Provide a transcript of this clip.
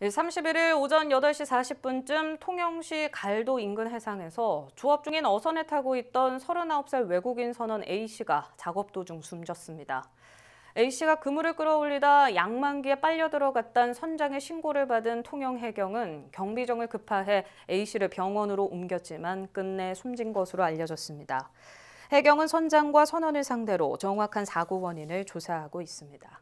31일 예, 오전 8시 40분쯤 통영시 갈도 인근 해상에서 조업 중인 어선에 타고 있던 39살 외국인 선원 A씨가 작업 도중 숨졌습니다. A씨가 그물을 끌어올리다 양만기에 빨려 들어갔다 선장의 신고를 받은 통영해경은 경비정을 급파해 A씨를 병원으로 옮겼지만 끝내 숨진 것으로 알려졌습니다. 해경은 선장과 선원을 상대로 정확한 사고 원인을 조사하고 있습니다.